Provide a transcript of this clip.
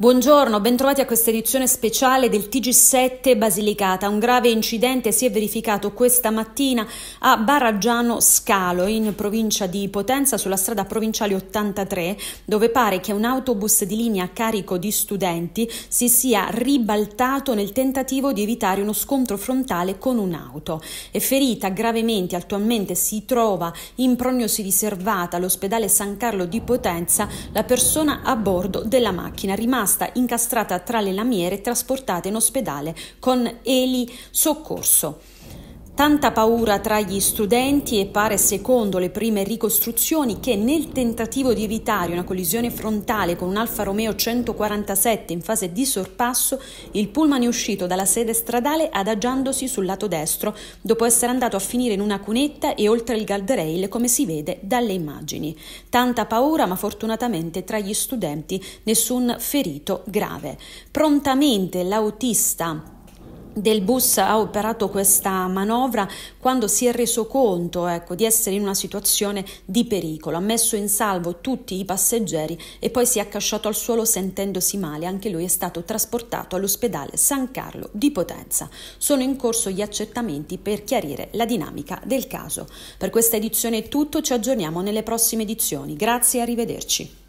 Buongiorno, bentrovati a questa edizione speciale del TG7 Basilicata. Un grave incidente si è verificato questa mattina a Baraggiano Scalo, in provincia di Potenza, sulla strada provinciale 83, dove pare che un autobus di linea a carico di studenti si sia ribaltato nel tentativo di evitare uno scontro frontale con un'auto. È ferita gravemente, attualmente si trova in prognosi riservata all'ospedale San Carlo di Potenza la persona a bordo della macchina rimasta rimasta incastrata tra le lamiere e trasportata in ospedale con Eli Soccorso. Tanta paura tra gli studenti e pare, secondo le prime ricostruzioni, che nel tentativo di evitare una collisione frontale con un Alfa Romeo 147 in fase di sorpasso, il pullman è uscito dalla sede stradale adagiandosi sul lato destro, dopo essere andato a finire in una cunetta e oltre il guardrail, come si vede dalle immagini. Tanta paura, ma fortunatamente tra gli studenti nessun ferito grave. Prontamente l'autista del bus ha operato questa manovra quando si è reso conto ecco, di essere in una situazione di pericolo, ha messo in salvo tutti i passeggeri e poi si è accasciato al suolo sentendosi male, anche lui è stato trasportato all'ospedale San Carlo di Potenza. Sono in corso gli accertamenti per chiarire la dinamica del caso. Per questa edizione è tutto, ci aggiorniamo nelle prossime edizioni. Grazie e arrivederci.